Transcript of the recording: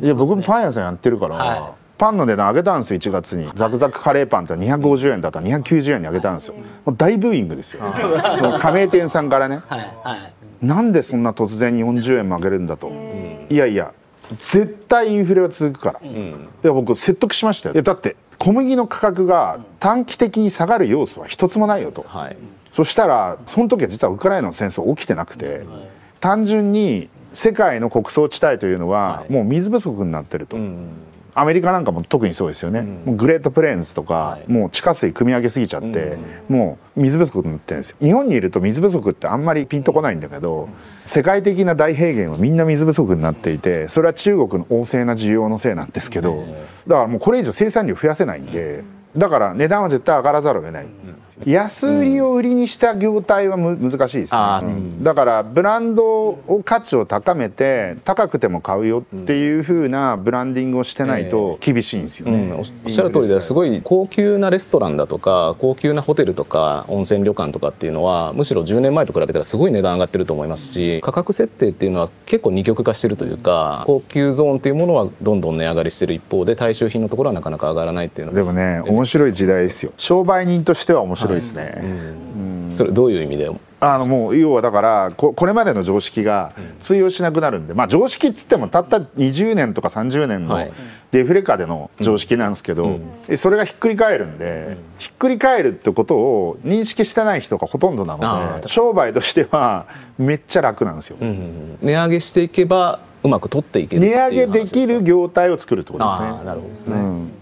いや僕もパン屋さんやってるから、はい、パンの値段上げたんですよ1月にザクザクカレーパンって250円だったら290円に上げたんですよ、もう大ブーイングですよ、その加盟店さんからね、はい、なんでそんな突然に40円も上げるんだと、うん、いやいや絶対インフレは続くから、うん、で僕説得しましたよいやだって小麦の価格が短期的に下がる要素は一つもないよと、はい、そしたらその時は実はウクライナの戦争起きてなくて、単純に世界の穀倉地帯というのはもう水不足になってると、アメリカなんかも特にそうですよね、もうグレートプレーンズとか、もう地下水汲み上げすぎちゃって、もう水不足になってるんですよ日本にいると水不足ってあんまりピンとこないんだけど、世界的な大平原はみんな水不足になっていてそれは中国の旺盛な需要のせいなんですけどだからもうこれ以上生産量増やせないんでだから値段は絶対上がらざるを得ない。安売りを売りにした業態は難しいですね、うん、だからブランドを価値を高めて高くても買うよっていうふうなブランディングをしてないと厳しいんですよね、うん、おっしゃる通りですごい高級なレストランだとか高級なホテルとか温泉旅館とかっていうのはむしろ10年前と比べたらすごい値段上がってると思いますし価格設定っていうのは結構二極化してるというか高級ゾーンっていうものはどんどん値上がりしてる一方で大衆品のところはなかなか上がらないっていうのでもね面白い時代ですよ商売人としては面白い白いですね、うん、それどういう意味であのもう要はだからここれまでの常識が通用しなくなるんで、まあ、常識っつってもたった20年とか30年のデフレ下での常識なんですけど、それがひっくり返るんで、ひっくり返るってことを認識してない人がほとんどなので商売としてはめっちゃ楽なんですよ。値上げしていけばうまく取っていける値上げできる業態を作るってことですね。なるほどですね、うん